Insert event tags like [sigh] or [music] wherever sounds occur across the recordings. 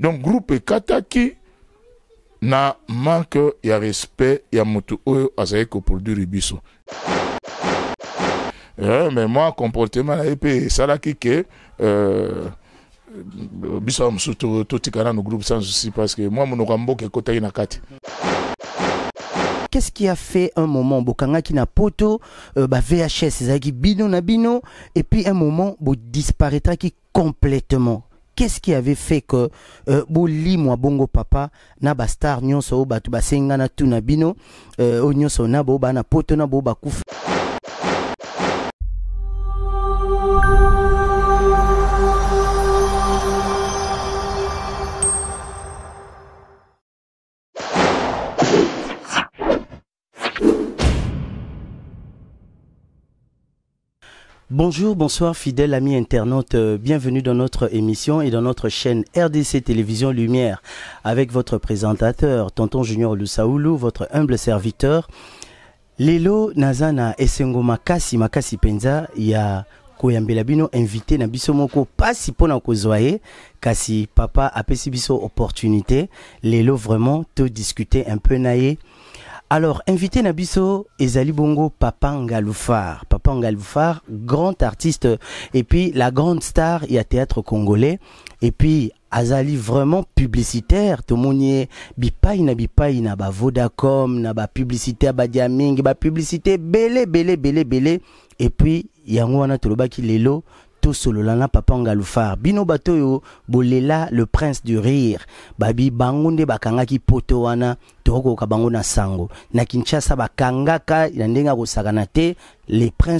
donc groupe Kataki na manque ya respect ya mutu oyo ko koproduire biso eh, mais moi, comportement na ye mpe ke euh, biso ya toti kana no groupe sans souci parce que moi monoko ya mboka ekotaki na kati qu'est-ce qui a fait un moment bokangaki na poto euh, ba vhs ezalaki bino na bino et puis un moment qui complètement qu'est-ce qui avait fait que euh, moi bongo papa na bastar nyonso oyo Tunabino, na tu na bino oyo euh, nyonso na bana poto na bo Bonjour, bonsoir fidèles amis internautes, euh, bienvenue dans notre émission et dans notre chaîne RDC Télévision Lumière avec votre présentateur, Tonton Junior Lusaoulou, votre humble serviteur. Lelo Nazana Esengo Makasi Makasi Penza ya koyambela bino invité na moko pasi pona kasi papa apesi opportunité lelo vraiment te discuter un peu na alors invité Nabiso et ezali bongo papa ngalufar papa grand artiste et puis la grande star a théâtre congolais et puis azali vraiment publicitaire to monnier bipai na bipai na ba vodacom na ba publicité ba Diaming, ba publicité bele bele bele bele et puis yango wana tolobaki lelo to na papa bino bato bolela le prince du rire babi bango bakanga poto wana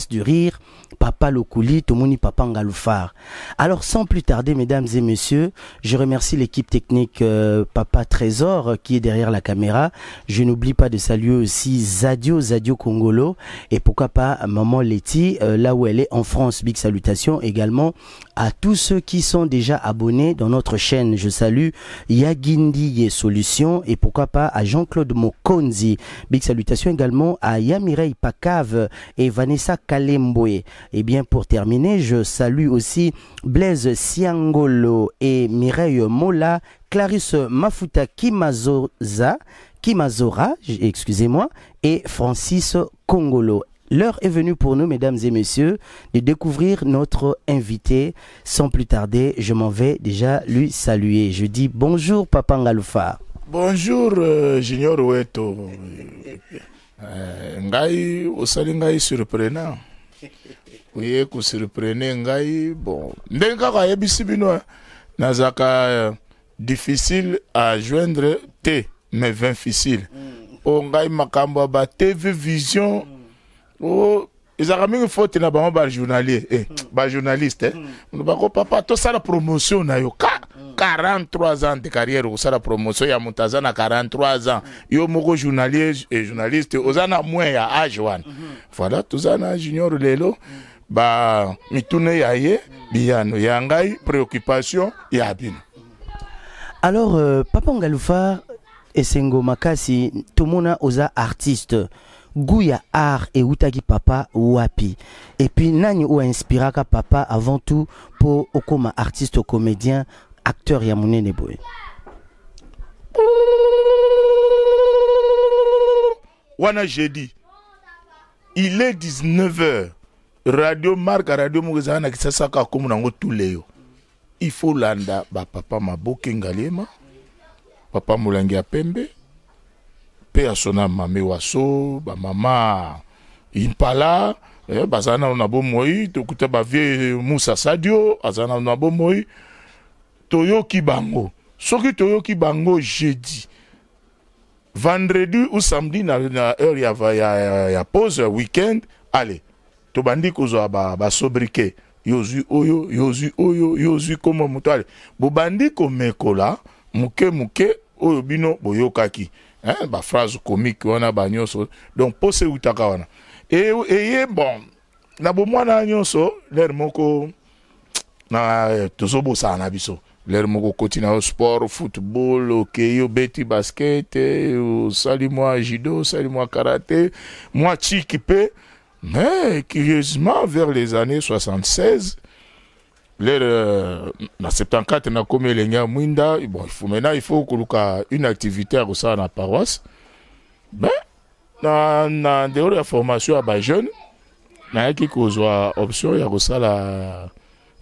du rire papa lokuli papa ngalufar alors sans plus tarder mesdames et messieurs je remercie l'équipe technique euh, papa trésor euh, qui est derrière la caméra je n'oublie pas de saluer aussi zadio zadio congolo et pourquoi pas maman letty euh, là où elle est en france big salutation également à tous ceux qui sont déjà abonnés dans notre chaîne je salue yagindi et solutions et pourquoi pas à claude Mokonzi. Big salutations également à Yamirei Pakave et Vanessa Kalembwe. Et bien pour terminer, je salue aussi Blaise Siangolo et Mireille Mola, Clarisse Mafuta Kimazoza, Kimazora, excusez-moi, et Francis Kongolo L'heure est venue pour nous, mesdames et messieurs, de découvrir notre invité. Sans plus tarder, je m'en vais déjà lui saluer. Je dis bonjour, Papa Ngaloufa. bonjour euh, junior weto euh, ngai osali ngai surprenant oye kosurprene ngai bon ndenge kaka ayebisi bino nazalaka euh, difficile à joindre te mais vinficile mm. o oh, ngai makambo ya batv vision mm. o oh, ezalaka mingi faute na bango journalier. eh, journaliste. eh. mm. bako papa ça la promotion na yo ka 43 ans de carrière Ça la promotion ya moto aza na 43 ans yo moko journalier eh, journaliste oza na moins ya âge. wana mm -hmm. voilà toza na junior lelo ba mitune ya ye biyano ya ngai préoccupation ya bino alors euh, papa ngalufa esengo makasi tomona oza artiste Gouya art et utagi papa wapi. Et puis nani ou inspiraka papa avant tout pour okoma artiste comédien acteur ya munene boy. Wana j'ai il est 19h radio Marga, radio moko ezalaka on kisasaka tout le tuleyo il faut landa maboke papa molangi pembe mpe ya so na mame waso bamama impala eh, bazala nano na bomoi tokuta bavie musa sadio azala nano na bomoi toyoki bango soki toyoki bango jeudi vendredi ou samedi na, na heure ya, ya, ya, ya pause weekend ale tobandi kozwa basobrike ba yozwi oyo yozwi oyo yozwi koma moto ale bobandi komekola moke moke oyo bino boyokaki hein, phrase comique wana banyonso donc pose se eutaka et et bon na mwana nyonso lere moko na eh, sa na biso lere moko okoti na sport sport football okei beti basket eh, sali moi judo osali moi karaté moi chiki pe mais curieusement vers les années 76 lelo na 74 nakomi elenge ya mwinda bon il faut maintenant il faut koluka une activité ya kosala na paroisse ben na, na ndelo ya formation ya bajeune nayaki kozwa option ya kosala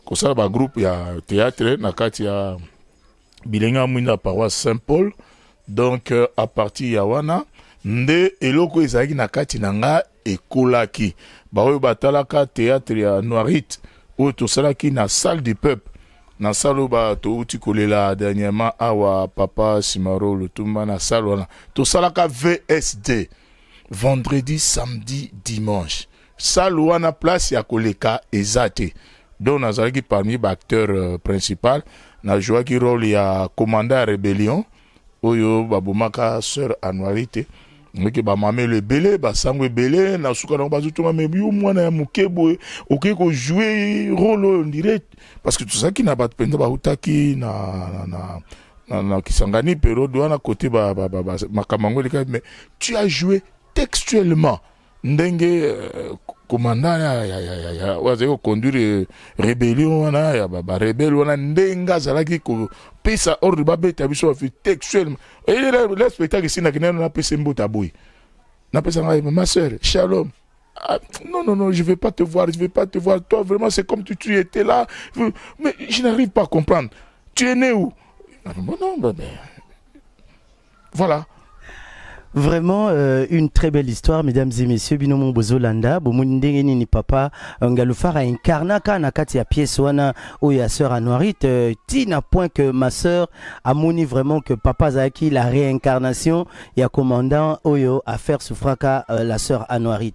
kosala bagroupe ya théâtre na kati ya bilenge ya mwinda ya paroisse saint paul donc euh, à partir ya wana nde eloko ezalaki na kati na nga ekolaki baoyo batalaka théâtre ya noirite oyo na salle du peuple na sale oyo batouti kolela dernièrement awa ah, papa simaro lotumba na sale wana tosalaka vsd vendredi samedi dimanche sale wana place ya koleka eza te donc nazalaki parmi baacteur euh, principal nazwaki role ya commanda rébellion oyo babomaka sœur anualité ndenge bamamelo ebele basango ebele na suka nango bazotonga me yo mwana ya moke boye okoki kojoue role oyo ndire parce que tozalaki na bato mpenza bautaki na, na, na nakisangani periode wana kote makambo yango eleka mais tu as joué textuellement ndenge komanda euh, oyo azalaki koconduire rébellion wana ya barebele wana ndenge azalaki apesa ordre babeta biso bafi textuellement le spectacle esinaki nano c'est mbota boye n'a ngai ma sœur shalom Ah, non, non, non, je ne vais pas te voir, je ne vais pas te voir. Toi, vraiment, c'est comme tu, tu étais là. Mais je n'arrive pas à comprendre. Tu es né où ah, bon, non, ben, ben. Voilà. Vraiment euh, une très belle histoire, mesdames et messieurs. Binomo zolanda bomoni ni ni papa Ngalufara incarnaka na kati ya pièce wana ya sœur Anouarit euh, tina point que ma sœur a moni vraiment que papa Zaki la réincarnation ya commandant oyo affaire faire euh, la sœur Anouarit.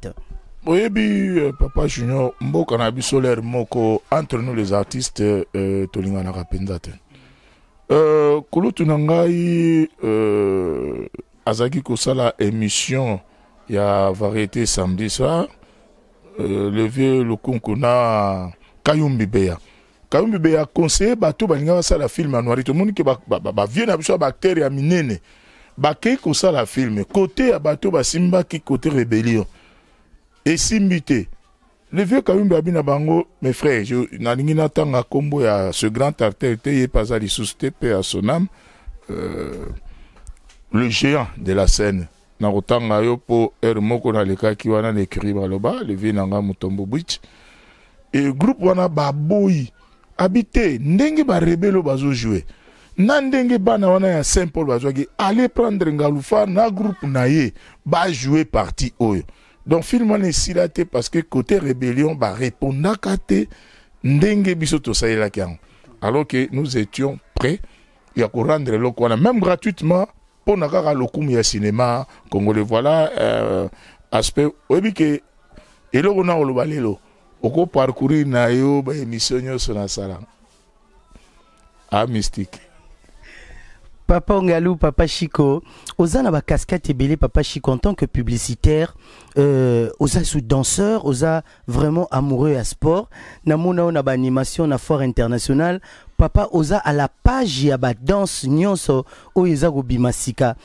Oui, euh, papa junior mboka na biso moko entre nous les artistes euh, tolinganaka mpenza euh, kulutu euh, Azaki kosala émission ya variété samedi soir euh, le vieux lokunku kayumbi beya kayumbi beya conseiller bato balingaka la filme ya noiri tomoni ke bavieux na biso ya ya minene bakei kosala filme kote ya Basimba bah, qui kote rébellion Et te le vieux kayumbi abi bango mes frères nalingi natanga kombo ya ce grand cartel. te yeba pas à te mpe ya le géant de la scène na kotanga pour Hermoko naleka moko nalekaki wana na ekri baloba le na nga motombo bwich e groupe wana baboyi habité. te ndenge barebele oyo jouer. na ndenge bana wana ya saint paul bazwaki Aller prendre ngalufa na groupe na ye jouer parti oyo donc film on est te parce que côté rébellion ba barépondaka kate ndenge biso la yango alors que nous étions prêts ya rendre eloko wana même gratuitement pour kaka lokum ya sinema congolais voilà euh, aspect on a le na On oko parcourir na yo sur la salle. Ah, mystique papa Ongalou, papa Chico, ozana a ba casquette ebele papa Chico en tant que publicitaire, euh, oza sous danseur, oza vraiment amoureux à sport, na mona na ba animation na fort international, papa oza à la page ya danse nyonso oyo eza kobima sika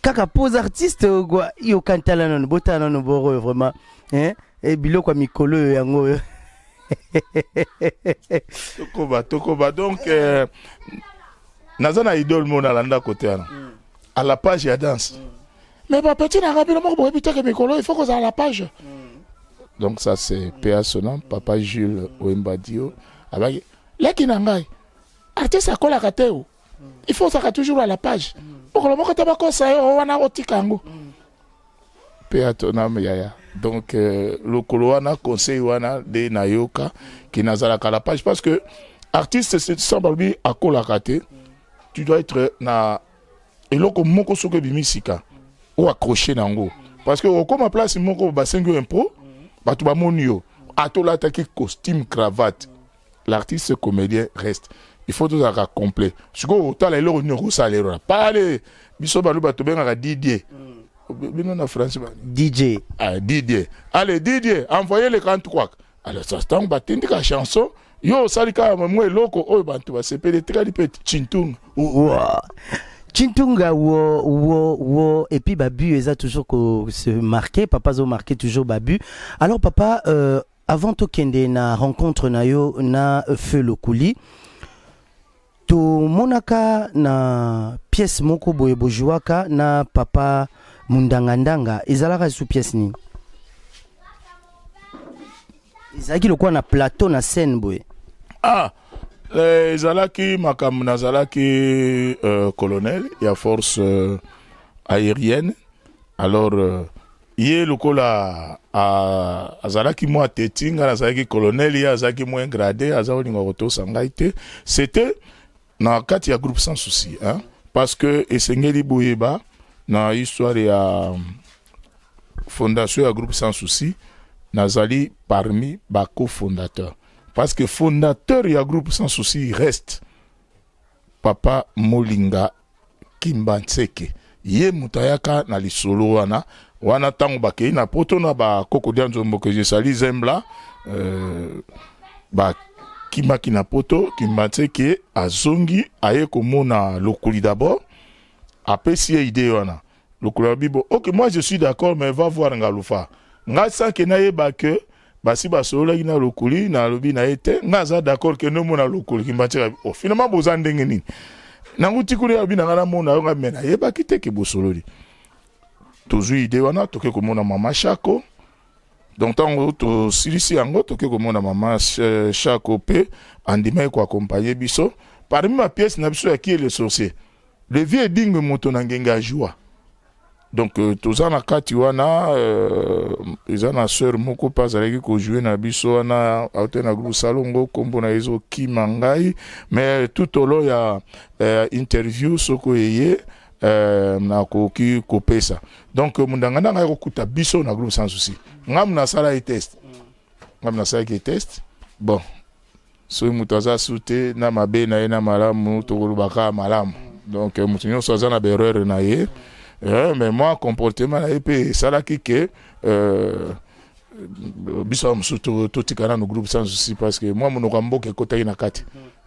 kaka pose artiste ogwa yo kantala nanu botala nanu boro oyo vraiment hein? e biloko ya mikolo oyo yango oyo [laughs] tokoba tokoba donc euh, naza na idole mo nala ndako te wana mm. à la page ya danse mm. mais bapeti nanga bino moko boyebi teke mikolo il faut kozala la page mm. donc ça c'est pa papa jules oyembadio abaki ah, leki na ngai artiste akolaka te o il faut ozaka toujours à la page mokolo moko te bakosa yo wana otika yango mpe atonam yaya donc euh, le lokolo wana conseil wana nde nayoka n'a pas la page parce que artiste sans balobi akolaka te tu dois être na eloko moko soki ebimi sika ou accroche na yango parce que okóma place moko basengi yo impro bato bamoni yo qui costume cravate l'artiste comédien reste tout à complet sikoyo otala eloko nini okosala elona pale biso balu bato bengaka didier bino mm. na france bah. dj ah, didier allez didier envoyez les grands trucs. alors ça ntango batindika chanson yo oh kaka mwa eloko oyo bantu basepeli tikali mpe Chintung Chintunga wo wo wo et puis Babu ils a toujours que se marquer papa zo marqué toujours Babu alors papa euh, avant kende na rencontre na yo na euh, feu le couli tomonaka na pièce moko boye bozwwaka na papa mundangandanga ezalaka lisusu pièce nini ezalaki lokola na plateau na scène boye ah eh, ezalaki makambo nazalaki euh, colonel ya force euh, aérienne alors euh, ye lokola azalaki mwa teti ngai nazalaki colonel ye azalaki mwa ingradé aza olinga kotosa ngai te c'était na kati ya groupe sans souci hein? parce que esengeli boyeba na histoire ya fondation ya groupe sans souci nazali parmi co-fondateur parce que fondateur ya groupe sans souci reste papa molinga Kimbanseke yemutayaka ye moto na lisolo wana wana ntango na poto na bakoko dia nzombo que je sali zembla euh, ba akimbaki na poto kimba ntseke azongi aye komona lokoli d'abord apesi ye idée wana lokolo ya bibo ok moi je suis d'accord mais va voir nga lufa nga sanke nayeba ke basi basololaki na lokoli nalobi na ye te nga aza d'accord ke nomona lokoli kimba ntieka oh, finalement boza ndenge nini nango tikuli alobi na nga namona yo nga me nayebaki te ke bosololi tozwi idée wana toke komona mama shako donc ntango tosilisi yango toke komona mama Shakope, mpe andimai accompagner biso parmi pièce na biso qui est le sorcier le vie dingue moto na ngenge joie donc euh, toza na kati na sœur moko avec azalaki jouer na biso na auto na groupe salongo combo na ye qui mangai. mais tout long ya euh, interview soko eye euh, na nakoki kopesa donc euh, mondanga ngai ya kokuta biso na groupe sans souci sala nasalaki test sala nasalaki test bon soki moto aza su te na mabe na ye na malamu tokolobaka malamu donc euh, moto nyonso aza na berreur na ye mais moi comportement na ye mpe esalaki ke biso ya mosusu totika no groupe sans souci parce que moi monoko ya mboka ekotaki na kati mm.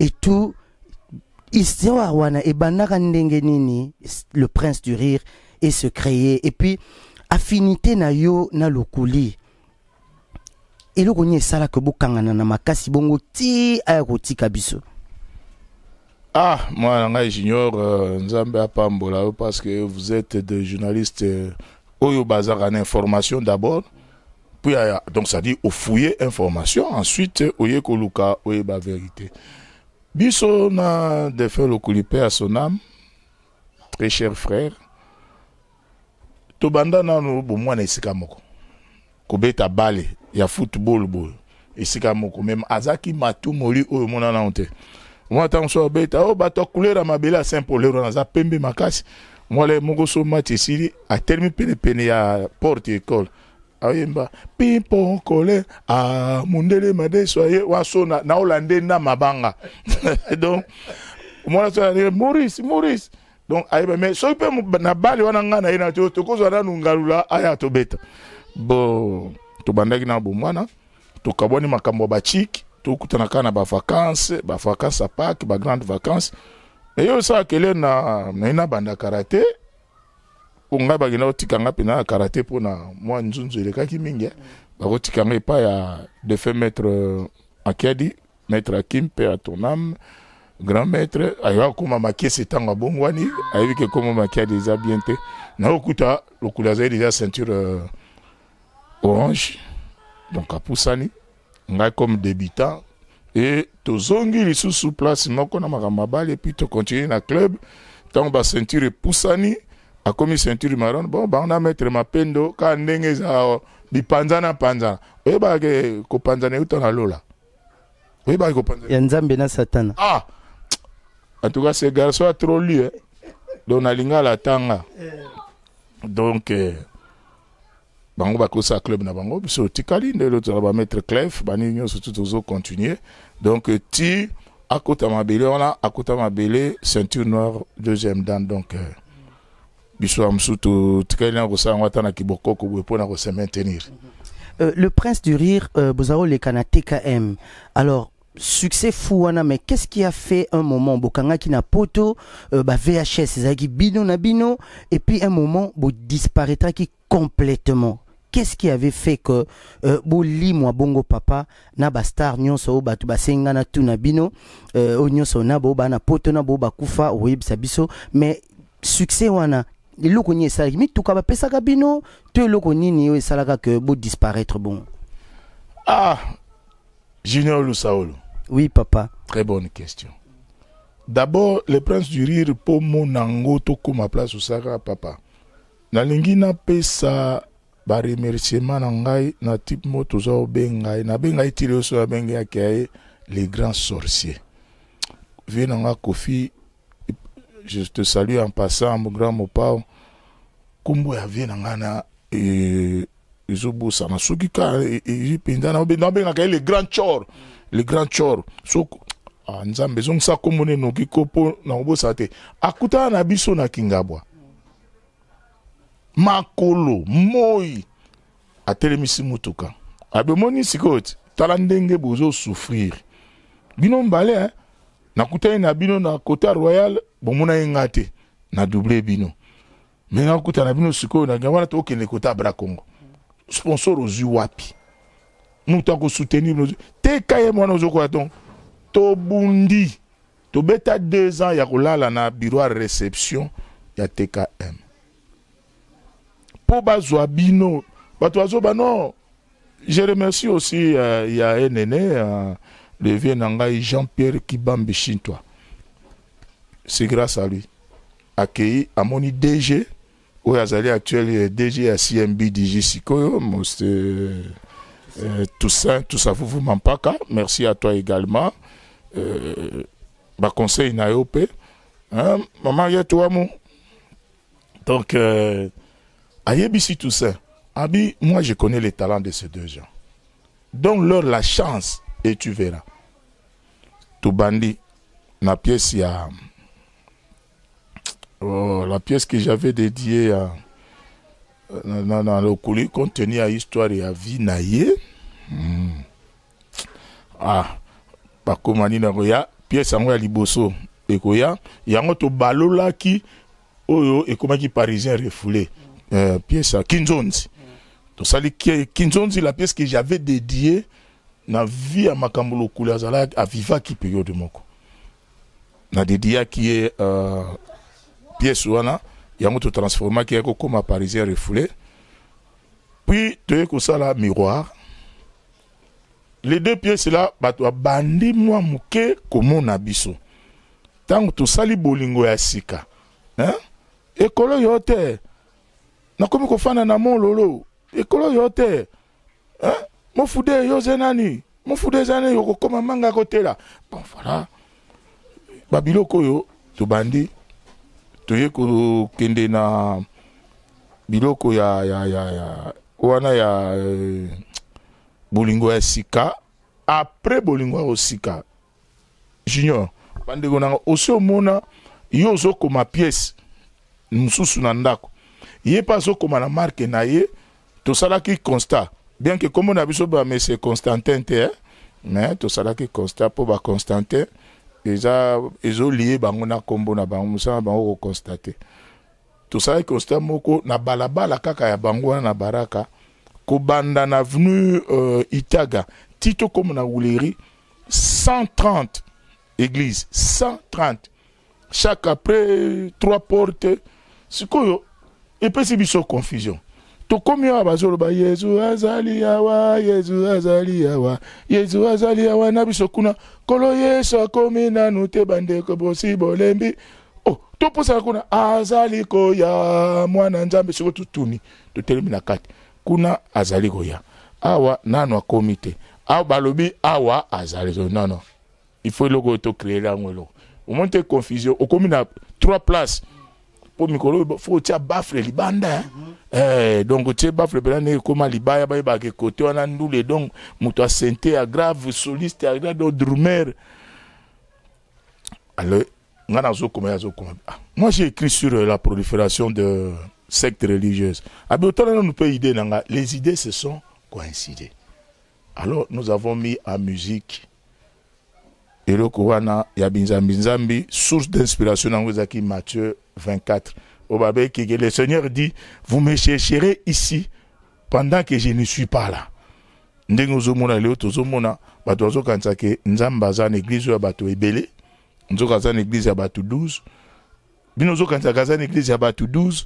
et tout isewa wana ebandaka ndenge nini le prince du rire et se créer et puis affinité na yo na lokuli eloko nini esalaka bokangana na makasi bongo ti aya kotika ah moi na ngai junior euh, nzambe apambola parce que vous êtes de journalistes euh, oyo bazaka na information d'abord puis donc ça dit fouiller information ensuite oye koluka oyeba vérité Biso na défait le à son âme, très cher frère. Tobanda na no bomwana esika moko. beta bale, ya football ball. Esika moko même azaki matu moli oyo monana honte. Moi tant so beta o bato couleur mabele à Saint-Paul na za pembe makasi. Moi le moko so match a terminé pene pene ya porte école. ayemba pimpo kole amundele madeso aye wasona naolande na mabanga donc omona so nandenge maurice maurice donc ayeba mai soki mpe na bale wana ngai na ye na te tokozwa nanu ngalula aya tobeta bo tobandaki na bomwana tokabwani makambo ya batshiki tokutana kaka na bavacance bavacance ya pake bagrande vacance eyo osalaka ele na nayina bandaka ra te o ngai bakenda kotika nga mpena ya karate mpona mwa nzunzu elekaki mingi eh. bakotika nga epai ya defe maître euh, akiadi maître akim mpe ya tonam grand maître ayeba kokóma makese ntango abongwani ayebi ke kóma makiadi eza bien te naokuta lokolo azali deja ceinture euh, orange donc apusani ngai comme débutant e tozongi lisusu place moko na makambo abali epui tocontinue na club ntango baceinture epusani akomi ceinture marron bon bah, on mettre ma pendo kaka ndenge ezalaka bipanzana panzana que copanzana est euta na lola oyebaka kopanzana copanzana. Yanzam na satana ah en tout cas ce garçon a trop lu tanga. donc nalingi alatanga donc eh, bango bakosa club na bango biso tikali nde va mettre clef banini nyonso toujours continuer donc euh, ti akota mabele wana akota belle ceinture noire deuxième dan donc euh, kibokoko maintenir Euh, le prince du rire, euh, Bozao Lekana TKM. Alors, succès fou mais qu'est-ce qui a fait un moment Bokanga qui n'a poto, euh, bah, VHS, Zagi Bino Nabino, et puis un moment, bo disparaîtra qui complètement. Qu'est-ce qui avait fait que euh, Boli moi bongo papa na ba star nyonso tu basenga na tu na bino euh, o nyonso na bo na poto na bo ba kufa o mais succès wana eloko nini esalaki mituka bapesaka bino to eloko nini oyo esalaka ke bodisparaître bon ah junior lusaolo oui papa très bonne question d'abord le prince du rire Nango Tokuma yango tokóma place osaka papa nalingi napesa baremerciement na ngai na type mo toza obenga ye nabenga tiri oso le grand sorcier vie na nga kofi je te salue en passant mon grand mopao nkombo ya vie na ngai na e, ezobosana soki ka ezwi mpenza e, e, nabengaka ye le grand chor le grand chor so ah, nzambe ezongisa nkombo na enoki ko mpo na kobosana te akutana na biso na kingabwa makolo moi atelemisi motuka abemoni sikoyo tala ndenge bozosouffrir bino mbale kota na bino na kota royal bomona ye na double bino me nakuta na bino sikoyo na kota bra congo sponsor ozwi wapi soutenir. kosoutenir teka moi mwana to bundi tobundi beta deux ans ya la na bureau réception ya tkm po bazwa bino bato bazoba no je remercie aussi euh, ya euh, le vieux Nangaï jean-pierre kibambe toi, c'est grâce à lui Accueilli à mon dg Ou azali actuel dg à cmb dg sikoyo tout euh, toussaint pas mampaka merci à toi également euh, bah, conseille hein, Maman, maman y a toi mon. donc euh, tout toussaint abi moi je connais les talents de ces deux gens donne leur la chance et tu verras bandi, la pièce ya oh, la pièce que j'avais dédiée à na, na lokoli contenu à histoire et à vie na ye mm. ah bakomani n'a ya pièce yango ya liboso ekoya yango tobalolaki oyo qui parisien refoulé euh, pièce ya kinzonzi tosali kinzonzi la pièce que j'avais dédiée na vi ya makambo lokolo azalaki avivaki periode moko nadediaki ye uh, piese wana yango totransformaki ye kokóma parisien refoulé puis toye kosala miroir les deux pièces la bato babandi mwa moke komona biso ntango tosali bolingo ya sika hein? ekolo yo te nakomi kofanda na mololo ekolo yo te hein? mofude eyo oza nani mofude eza nani okokóma manga kotela bon voilà babiloko oyo tobandi toye kokende na biloko ya, ya, ya, ya wana ya eh, bolingo ya sika apres bolingo ya kosika junior bandeko nanga osi omona ye ozokoma piese mosusu na ndako ye mpe azokoma na marke na ye tosalaki constat bien ke kombo na biso bamese constantin te eh? me tosalaki constat mpo baconstantin eza ezolie bango na nkombo na bango mosala bango kokonstate tosalaki constat moko na balabala kaka ya bango wana na baraka kobanda na venu euh, itaga ti tokóma na wuleri 130 église 130 chaque après trois porte sikoyo epesi biso confusion tokomi awa bazoloba yezu azali awa yezu azali awa yezu azali awa na biso kuna nkolo yesu akomi nanu te bandeko bosi bolembi o oh, toposaka kuna azali koya mwana nzambe soko tutuni totelemi na kati kuna azali koya awa nanu akomi te awa balobi awa azali so nono il faut eloko oyo tocréer yango eloko omoni te confusion okomi na trois places pour mpo mikolo oyo fo otia bafle libanda hein. eh, donc otie bafle mpena ba ekóma libaya bayebaka ekote wana ndule donc moto asente grave soliste agrave drummer alors ngai nazokoma ye azokoma ah, moi j'ai écrit sur euh, la prolifération de sectes religieuses abi otala nanu mpe idée na les idées se sont coïncidées alors nous avons mis en musique eloko wana ya binzambi-nzambi source d'inspiration nango ezalaki matthieu 24 oyo babekeke le seigneur dit vous me chercherez ici pendant que je ne suis pas là ndenge ozomona leo tozomona bato bazokanisa ke nzambe aza na eglize oyo ya bato ebele nzoka aza na eglize ya bato 12 bino ozokanisaka aza na eglize ya bato 12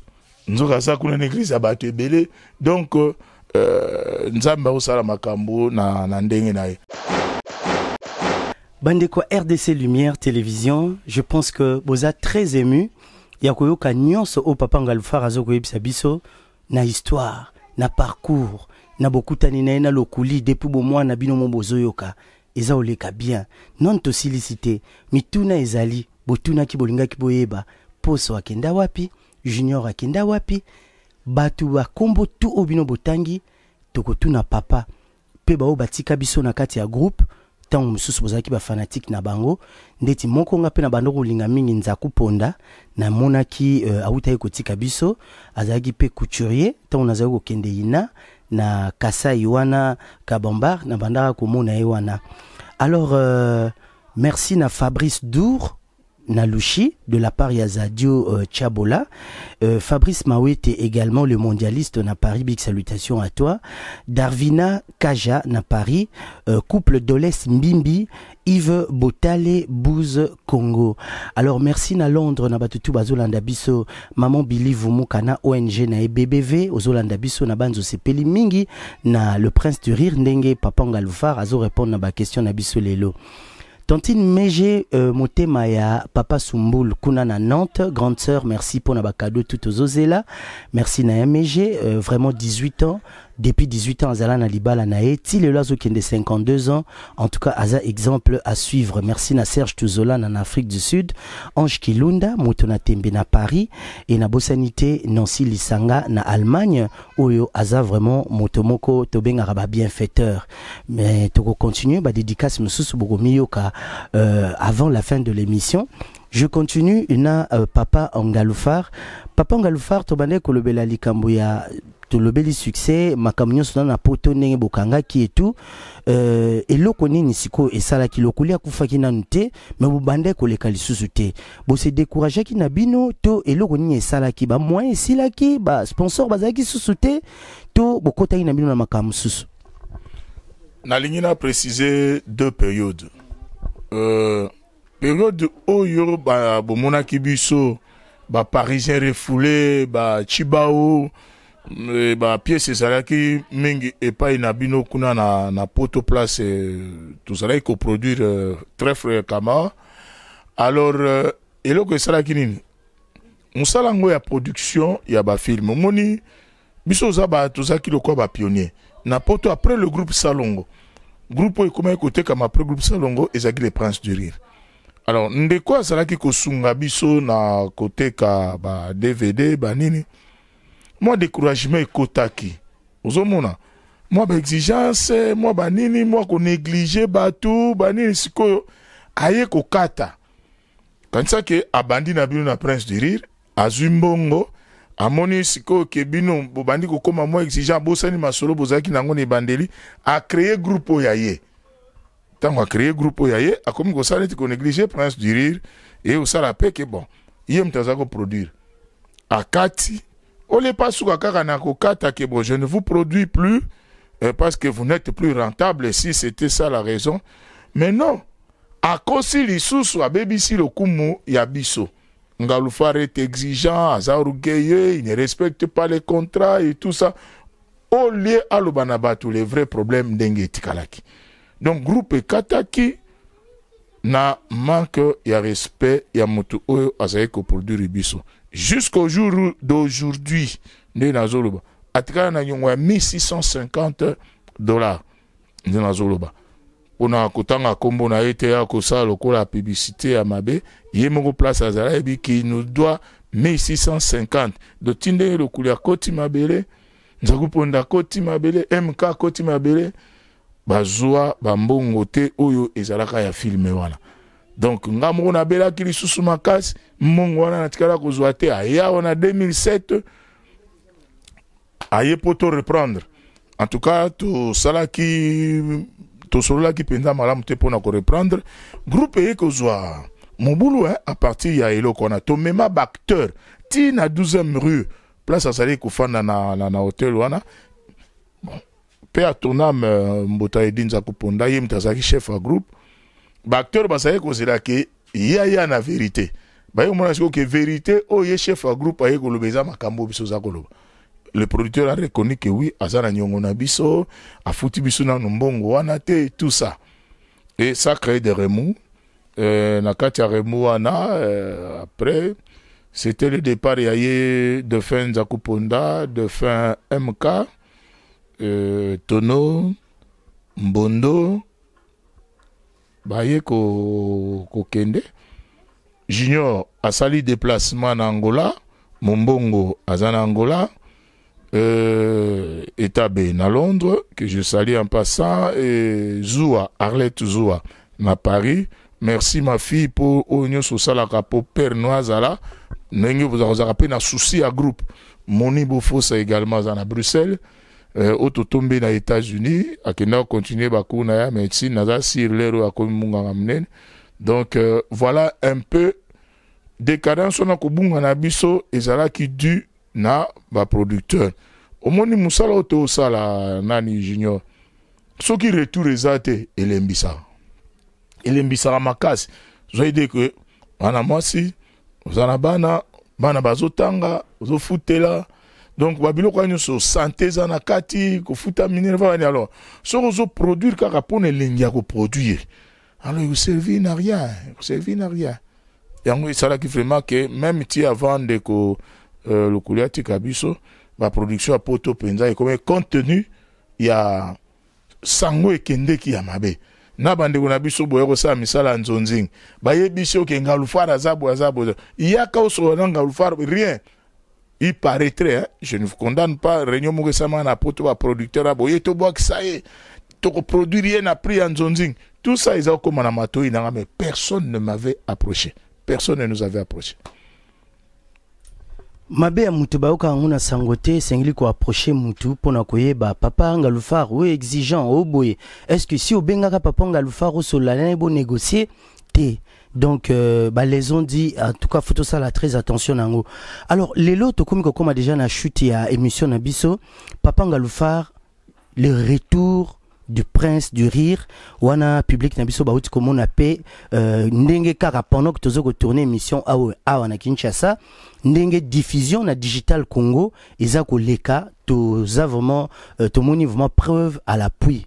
nzoka aza kuna na eglize ya bato ebele donc euh, nzambe akosala makambo na, na ndenge na ye bandeko rdc lumière télévision je pense que êtes très ému ya koyoka nyonso au papa à azokoyebisa biso na histoire na parcours na bokutani na na lokuli depuis na bino vous bozoyoka eza oleka bien non to silicite. mituna ezali butuna ki boyeba poso akenda wapi junior akenda wapi bato vous tu obino toko botangi tokotuna papa peba batika biso na kati ya groupe ntango mosusu bozalaki bafanatike na bango ndeti moko nga mpe na bando kolinga mingi nzaku ponda namonaki uh, awutaki kotika biso azalaki mpe couturier ntango nazalaki kokende na kasai wana kabambar na bandaka komona ye alors euh, merci na fabrice dour Nalushi de la part Yazadio euh, Chabola. Euh, Fabrice Mawete également le mondialiste na Paris. Big salutations à toi. Darvina Kaja na Paris. Euh, couple Doles Mbimbi. Yves Botale Bouze Congo. Alors merci na Londres na batutu bazolanda biso maman Billy Vumukana ONG na EBBV ozolanda biso na banzo sepeli mingi na le prince du rire ndenge papa Ngalufar azo répondre na ba question na biso lelo. Tantine Mejé, euh, Maya, papa Soumboul, Kunana nantes grande sœur merci pour cadeau tout merci na Mejé, euh, vraiment 18 ans depuis 18 ans azala na nae, na Lazo qui 52 ans en tout cas Azala, exemple à suivre merci na serge Touzola en afrique du sud ange kilunda Mutona na tembe paris Et na Bosanité nancy lisanga na allemagne oyo aza vraiment Motomoko, moko Araba, bienfaiteur. mais continue, badédicace mosusu euh, avant la fin de l'émission je continue une euh, papa angalufar papa angalufar que kolobela likambo ya le succès makambo na poto as dit etu euh, as nini sikoyo esalaki Tu akufaki nanu te me bobande koleka bo se décourager ki na bino to eloko nini sponsor susute to ina bino na préciser deux périodes euh période oyo bomonaki ba Parisien refoulé bachibao bapiese ezalaki mingi epai na bino kuna na, na poto place euh, tozalaki koproduire euh, très fréquemment. alors eloko euh, esalaki nini mosala yango ya production ya bafilme omoni biso oza tozalaki lokola bapionnier bah, na poto après le groupe salongo groupe oyo ekomaki ma après groupe salongo ezalaki le prince du rire alors quoi là qui kosunga biso na ka ba dvd banini mwa découragement ekotaki ozomona mwa baexigence mwa banini ba konéglige bato banini siko, aye kokata ça ke abandi na bino na prince du rire azumbongo, amoni siko ke bino bobandi exigeant. mwa bo sani masolo bozalaki nango bandeli, bandeli. créer groupe oyo ntango créé groupe a comme ça n'était qu'on négligeait, prince du rire ça la paix que bon ye on aza koproduire akati pas sous kaka na kokata que bon je ne vous produis plus euh, parce que vous n'êtes plus rentable si c'était ça la raison mais non akosi lisusu abebisi lokumu ya biso Ngalufa est exigeant aza il ne respecte pas les contrats et tout ça lieu à à bato le vrai problème ndenge tikalaki donc groupe Kataki na manque ya respect ya moto oyo ko koproduire biso jusqu'au jour d'aujourd'hui na nazoloba Atika na nyongo 1650 dollars na nazoloba mpona kotanga nkombo na ye te ya kosala la publicité ya mabe ye moko place azala ebi ki nous doit 1650 doti ndenge lokulu ya koti mabele nzaku mponda koti mabele mk koti mabele bazwa bambongo te oyo ezalaka ya film. wana donc nga Bela nabelaki lisusu makasi wana natikala kozwa te aya wana 2007 aye pour to reprendre en tout cas tosalaki tosololaki mpenza malamu te mpo na koreprendre groupe eye kozwa mobulu boulot hein, a partir ya eloko wana tomema Bacteur, ti na 12e rue place azali kofanda na, na, na hotel wana mpe atonam euh, mbota edinza kuponda y mutu azalaki chef de groupe baacteur bazalaki kozela ke ye aya na verité baye komona sikoyo ke Oh, oyo ye chef de groupe aye koloba eza makambo biso oza koloba le producteur areconni ke wi aza na niongo na biso afuti biso nano mbongo wana te tout ça Et ça crée des remous euh, na remous euh, après c'était le départ a eu de fin Zakuponda, de fin mk euh, Tono, Mbondo, baye kokende Junior junior asali déplacement en angola mombongo a en angola euh, etabe na londres que je salue en passant et zoua arlette zoua na paris merci ma fille pour oyo nyonso pour père Noazala. Nous vous à souci à groupe moni c'est également à bruxelles euh, oyo totombi na états-unis akendaka continue bacour na ya médecine naza sir lere oyo akomi munga monene donc euh, voilà un peu décadence wana kobungana biso ki du na producteur omoni mosala oyo sala nani junior soki retour ezate te elembisaka elembisaka makasi zoyede ke wana mwasi oza na bana bana bazotanga ozofutela donc santé, wana nyonso a eza na minerva wani alors soki produire kaka ya produire, alors na rien Et à rien vraiment ke même ti avant euh, le kabiso à atika biso production a poto il y a sango qui a mabe na bandeko na biso ko sa misala nzonzing. oke za na rien il paraîtrait, hein, je ne vous condamne pas, Réunion Mugesama n'a pas producteur à Boye, ça est. Toko produit rien à prix en Zonzing. Tout ça, ils ont comme un amato, mais personne ne m'avait approché. Personne ne nous avait approché. mabe ya mutu quand on a sango te mutu pour na koyeba papa lufar ou exigeant oh oyo Est-ce que si obengaka papa ngalufar osola ne peut négocier? te donc euh, faut bah, tout ça la très attention en haut. alors les comme on a déjà na chute à émission Nabiso, papa ngalufar le retour du prince du rire wana public nabiso, biso bah, comme on a euh, ndenge kaka pendant que as tourné émission à awa na kinshasa ndenge diffusion na digital congo ça to toza vraiment euh, tomoni vraiment preuve à l'appui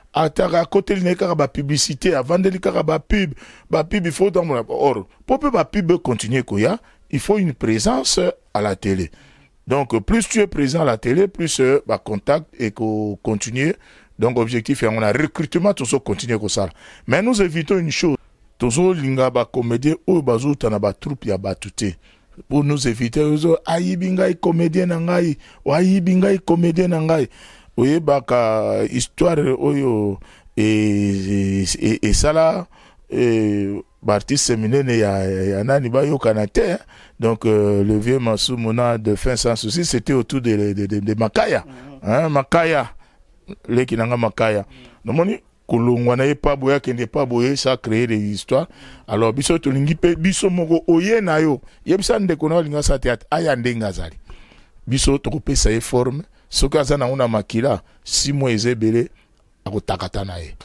ataka akoteli na ye kaka bapiblicité le kaka ba pub il faut dans mon or que mpe bapub continue koya il faut une présence à la télé donc plus tu es présent à la télé plus euh, contact qu'on continue. donc objectif on a recrutement tozocontinue ça mais nous évitons une chose comédien ou oyo bazouta na troupe ya ba te pour nous éviter ozo ayibi bingaï comédien na ngai oayibi ngai comédien na ngai oye baka b'a ka histoire oyo esala e, e, e, baartiste e, minene ya, ya nani yo kanate donc euh, le vieux Mansou Mouna de fin sans souci c'était autour de, de, de, de makaya mm -hmm. hein, makaya leki nanga makaya mm -hmm. namoni kolongwa na ye pa boye akende pa boya ça créer des histoires alors biso lingi pe biso moko oye na yo yebisa ndeko na linga sa a aya ndenge zali biso ça ye forme soki aza nango na makila si mois eza ebele na ye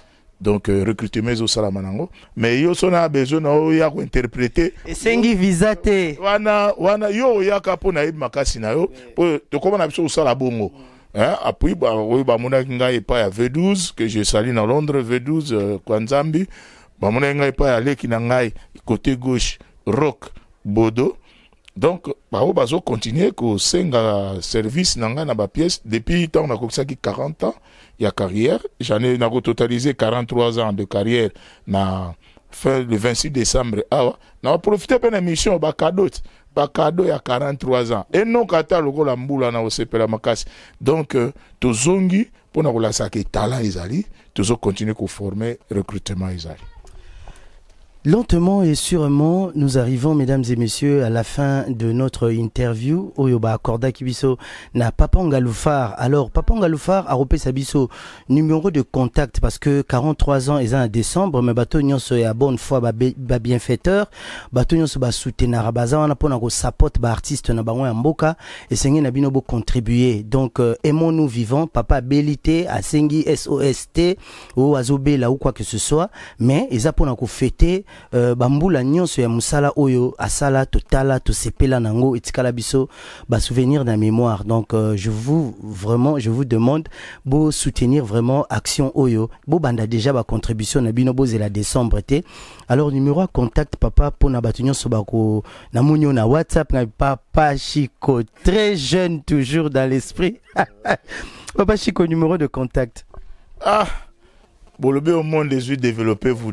donc euh, recrutement ezosalama nango mais yo so na besoin na oyo ya kointerprete esengi visa te wana wana yo oyaka mpo na makasi na yo mpo tokóma na biso kosala bongo hein, apui bah, mon ngai epai ya v12 que je sali dans londres v12 euh, kwa Bah mon ngai epai ya leki côté gauche rock bodo donc bango bazokontinue kosengaka service na ngai na a comme ça qui 40 ans il y a carrière j'en jane totalisé 43 ans de carrière na fin le 26 décembre ah na profiter baprofite mission ba émission bakado bakado ya 43 ans et non kata logo la mbula na kosepela makasi donc euh, tozongi pour na kolasaka etala ezali tozokontinue former recrutement ezali Lentement et sûrement, nous arrivons, mesdames et messieurs, à la fin de notre interview. Oyoba Korda Kibiso na Papa Ngaloufar ». Alors, Papa Ngaloufar a repé son numéro de contact parce que 43 ans et un décembre, mais bateau nyonso et à bonne foi ba bienfaiteur, bateau nyonso ba soutenara baza a pona ko sapote ba artiste na bango ya mboka et sengé na bino bo contribuer. Donc, euh, aimons-nous vivants, papa Belité, sengi SOST ou là ou quoi que ce soit, mais ils a pona ko fêter Bambou euh, bambula nyonso ya musala oyo asala totala tosepela na yango etikala biso basouvenir na mémoire donc euh, je vous vraiment je vous demande soutenir vraiment action oyo bobanda déjà contribution na bino la décembre te alors numéro contact papa mpona bato nyonso bako namoni yo na whatsapp na papa chico très jeune toujours dans l'esprit [laughs] papa chico numéro de contact ah bolobi au monde des développez vous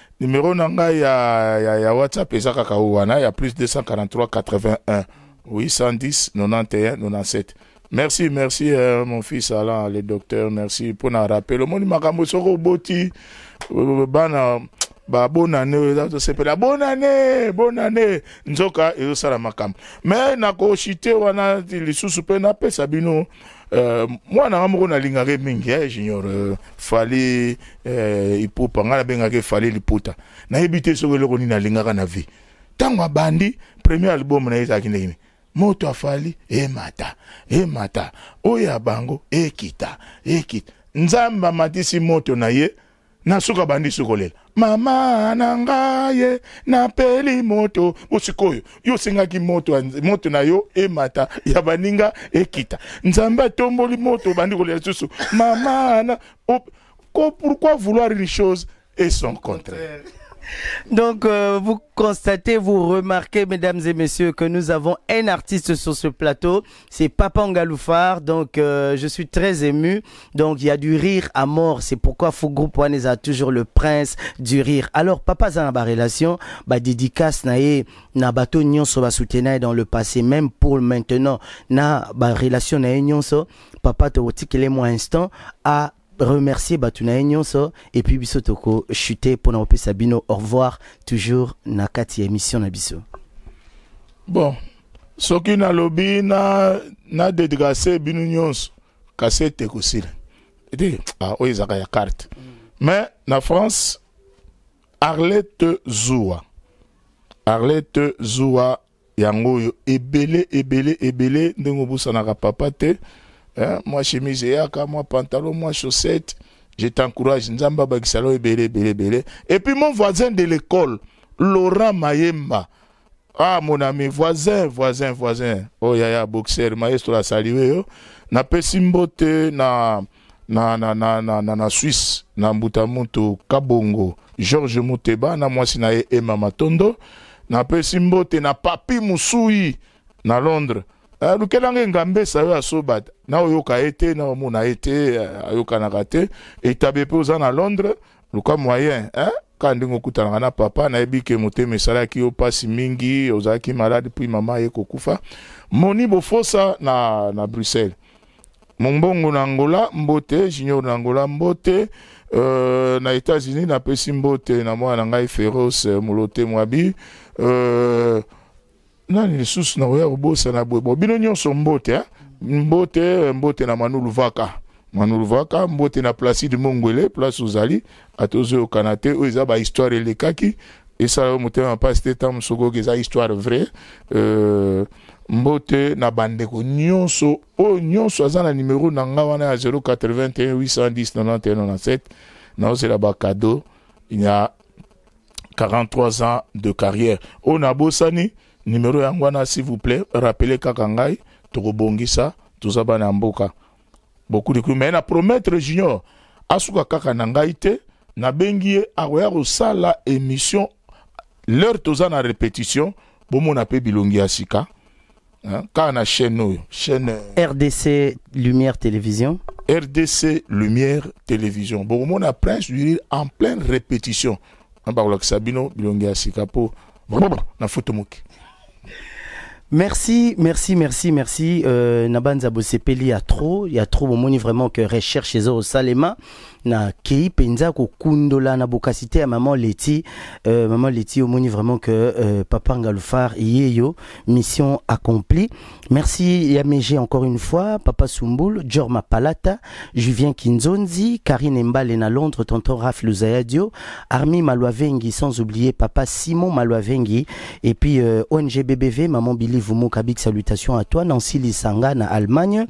numéro n'anga ya, ya, whatsapp eza kaka a wana ya plus 243 81 810 91 97 merci merci euh, mon fils ala le docteur merci pour Le monde makambo euh, euh, année oboti bana babonane la Bonne année, bonne année. nzoka la makambo mais nakoshite wana lisusu n'a bino euh mwana wami kunalingake mingeje nyoro euh, fali eh ipupa ngala bengake fali liputa na ibite sokelo kunina lingaka na vi tangu abandi premier album na isa kinini moto afali emata emata oyo abango ekita ekita nzambe amatisi moto na ye nasuka bandi sukolela mama na ngai napeli moto osikoyo yo osengaki moto, moto na yo emata ya baninga ekita nzambe atomboli moto obandi kolela susu. mama na pourquoi vouloir une chose et son contraire donc, euh, vous constatez, vous remarquez, mesdames et messieurs, que nous avons un artiste sur ce plateau. C'est Papa Ngaloufar. Donc, euh, je suis très ému. Donc, il y a du rire à mort. C'est pourquoi Fougou a toujours le prince du rire. Alors, Papa Zanaba Relation, bah, dédicace nae, na bateau nyonso va soutenir dans le passé, même pour maintenant. Na, bah, relation nae nyonso, Papa te moins instant à remercier Batuna Enyonso et puis Biso Toko chuté pour nous Sabino. Au revoir, toujours na kati émission na Biso. Bon, soki na lobby na, na dédicacer Bino Nyonso, cassette Et ah, oui, ça carte. Mm. Mais na France, Arlette Zoua. Arlette Zoua, yango yo, ebele, ebele, ebele, ndenge papa te. Hein? moi chemise à moi pantalon moi chaussette je t'encourage nzamba Bagisalo et bele bele bele et puis mon voisin de l'école laurent mayemba ah mon ami voisin voisin voisin oh ya, boxer maestro asaliwe yo napesi mbote na na na na na na, na suisse na mbutamuntu kabongo georges mouteba na moi sinaye mamatondo. emma matondo napesi mbote na papi Moussoui, na londres alukelange engambesa oyo asobata na oyoka ye te na omona ye te ayokanaka te etabe mpe oza na londres luka moyen eh? kaka ndenge okutanaka na papa nayebi ke motema esalaki yo mpasi mingi ozalaki malade mpo mama ye kokufa moni bofosa na, na bruxelles mombongo na ngola mbote junior na ngola mbote euh, na états-unis napesi mbote na mwana na ngai féroce molote mwabi euh, nani lisusu na oya kobosana na bo bino nyonso mbote eh? mbote mbote na manulu vaka manulu vaka mbote na placide mongwele place ozali ata ozoyokana te oyo eza a elekaki motema mpasi te ntango histoire euh, mbote na bandeko nyonso oyo oh, nyonso na nimero na wana ya naozela bacado ya 43 ans de carrière oyo oh, nabosani Numéro Yangwana, s'il vous plaît rappelez kakangai ngai tokobongisa toza bana ya mboka y me na prometre junior asuka kaka na ngai te nabengi ye akoya la émission l'heure toza na répétition bomona bilongi asika sika hein, chaîne chaîne euh, rdc lumière télévision rdc lumière télévision bokomona prince du en pleine répétition hein, sabino bilongi ya sika na foto Merci, merci, merci, merci. Euh, Naban Nabanza a trop, il y a trop. Au monde vraiment, que recherche eux au Salema na kei penza kundola na bokasite ya Maman leti euh, vraiment que euh, papa ngalufar yé yo mission accomplie merci yamege encore une fois papa sumbul Jorma Palata, Julien kinzonzi karine mbale na londres tonton raf luzayadio armi malwavengi sans oublier papa simon malwavengi et puis ONGBBV euh, ong bbv maman billy vumukabik salutations à toi nancy lisanga na allemagne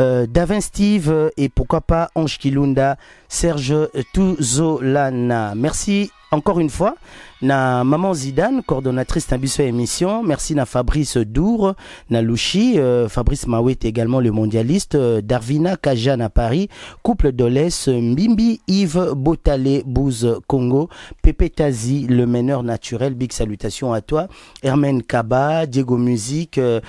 euh, davin steve et pourquoi pas ange kilunda Serge Touzolana. Merci encore une fois na maman Zidane coordonnatrice d'un émission merci na Fabrice Dour na Lushi euh, Fabrice Mawet également le mondialiste euh, Darvina Kajan à Paris couple d'Olès Mbimbi Yves Botale Bouze Congo Pepe Tazi le meneur naturel big salutation à toi Hermen Kaba Diego Musique euh,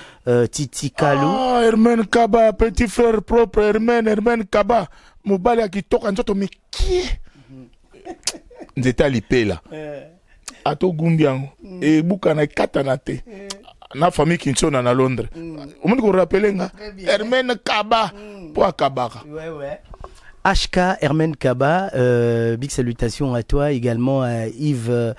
Titi Kalou ah, Hermen Kaba petit frère propre Hermen Hermen Kaba mobali ya kitoko nzoto mekie nzete eh. ato atogumbi yango mm. te eh. na famille kinsona na londres mm. ko rappeler nga Hermen kaba mpo mm. akabaka HK Hermen Kaba, euh, big salutation à toi également à euh, Yves euh,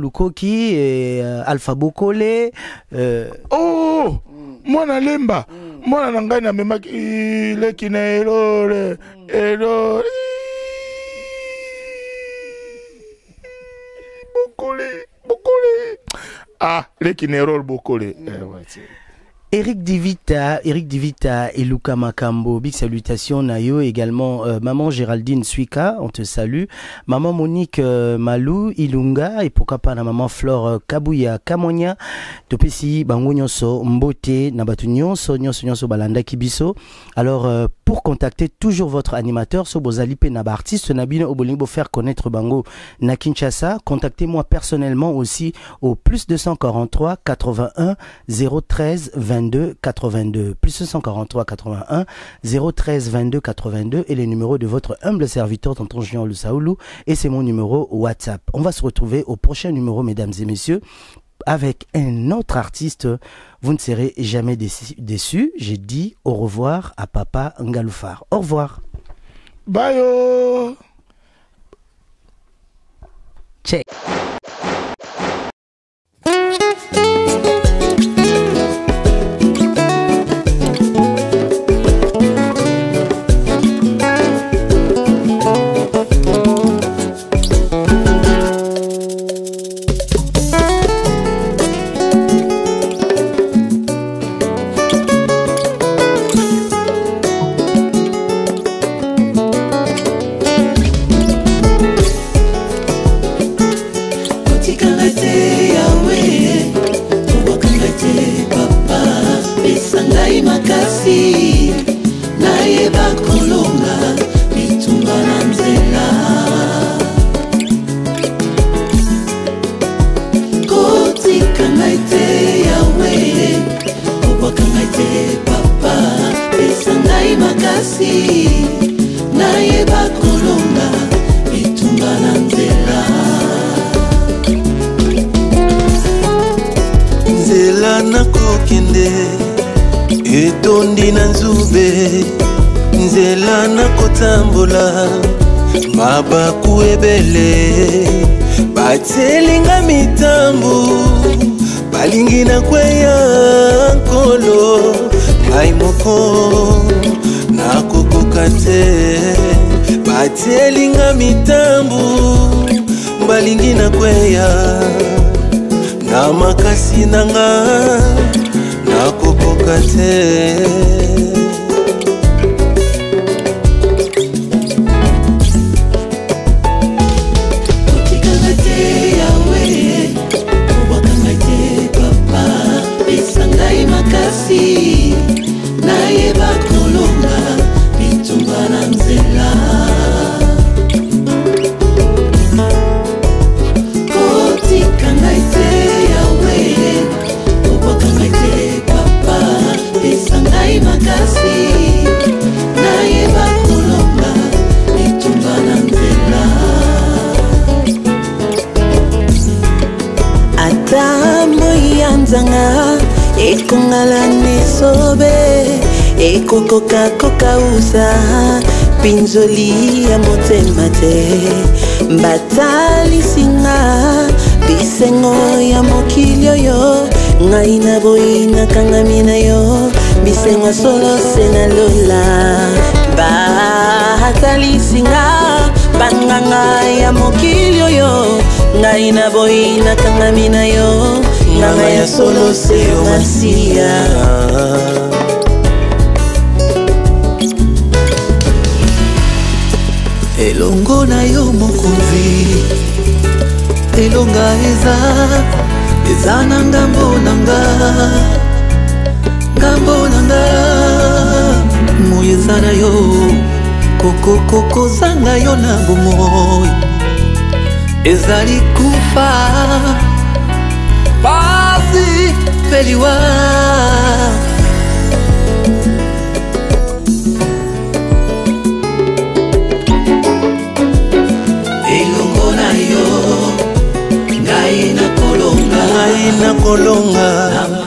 Lukoki et euh, Alpha Bokole. Euh, oh mwana lemba mm. mwana na ngai namemaki leki na elore mm. elore bokole bokole ah leki na erole bokole eh, mm. eh, Eric Divita, Eric Divita et Luca Makambo, big salutations Nayo également euh, maman Géraldine Suika, on te salue. Maman Monique euh, Malou Ilunga et pourquoi pas la maman Flore euh, Kabuya Kamonya topesi Bangu nyonso mbote na nyonso nyonso balanda kibiso. Alors pour contacter toujours votre animateur so Bozalipe pe na faire connaître bango na contactez-moi personnellement aussi au plus 243 81 013 20 22 82 plus 143 81 013 22 82 et les numéros de votre humble serviteur Tonton le saoulou et c'est mon numéro WhatsApp. On va se retrouver au prochain numéro mesdames et messieurs avec un autre artiste, vous ne serez jamais déçu J'ai dit au revoir à Papa Ngaloufar. Au revoir. Bye. etondi na nzube nzela na kotambola mabaku ebele batielinga mitambu balingi na kweya nkolo ngai moko nakokoka te batielinga mitambu balingi na kweya na makasi na nga hakikate mabe ekokoka kokausa pinzoli ya motema te batalisinga bisengo ya mokili oyo ngai naboyi nakangami na yo bisengo solo se nalola batalisinga banganga ya mokili oyo ngai naboyi nakangami na yo nganga ya solo se yo masiya elongo na yo mokonzi elonga eza eza na ngambo na nga ngambo na nga moi eza na yo kokokokozanga yo na bomoi ezali kufa where you are. elongo na yo ngai nakolonga ngai nakolonga